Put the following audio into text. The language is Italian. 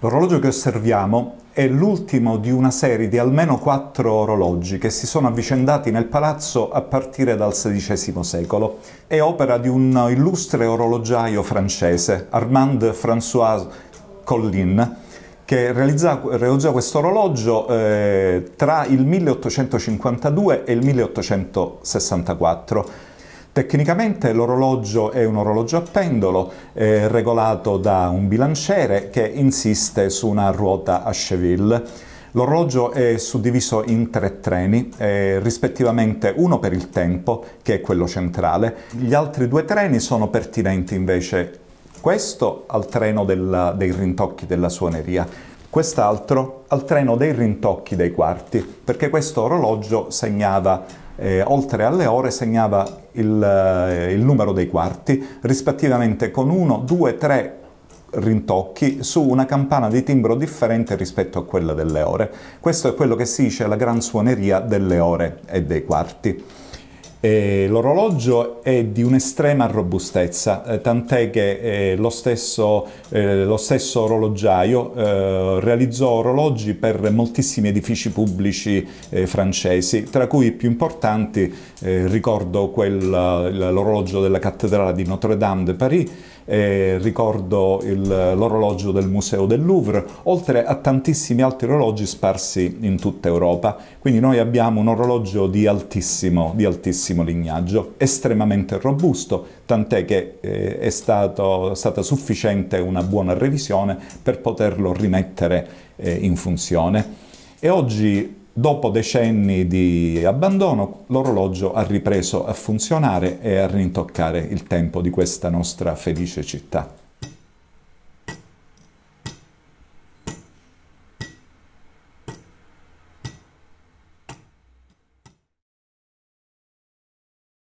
L'orologio che osserviamo è l'ultimo di una serie di almeno quattro orologi che si sono avvicendati nel palazzo a partire dal XVI secolo. È opera di un illustre orologiaio francese, Armand François Collin, che realizza, realizza questo orologio eh, tra il 1852 e il 1864 Tecnicamente l'orologio è un orologio a pendolo eh, regolato da un bilanciere che insiste su una ruota a cheville. L'orologio è suddiviso in tre treni, eh, rispettivamente uno per il tempo, che è quello centrale. Gli altri due treni sono pertinenti invece questo al treno della, dei rintocchi della suoneria quest'altro al treno dei rintocchi dei quarti, perché questo orologio segnava, eh, oltre alle ore, segnava il, eh, il numero dei quarti, rispettivamente con 1, 2, 3, rintocchi su una campana di timbro differente rispetto a quella delle ore. Questo è quello che si dice la gran suoneria delle ore e dei quarti. Eh, l'orologio è di un'estrema robustezza, eh, tant'è che eh, lo, stesso, eh, lo, stesso, orologiaio eh, realizzò orologi per moltissimi edifici pubblici eh, francesi, tra cui i più importanti ricordo l'orologio della cattedrale di Notre Dame de Paris, ricordo l'orologio del Museo del Louvre, oltre a tantissimi altri orologi sparsi in tutta Europa. Quindi noi abbiamo un orologio di altissimo, di altissimo bellissimo lignaggio, estremamente robusto, tant'è che eh, è stato, stata sufficiente una buona revisione per poterlo rimettere eh, in funzione. E oggi Dopo decenni di abbandono, l'orologio ha ripreso a funzionare e a rintoccare il tempo di questa nostra felice città.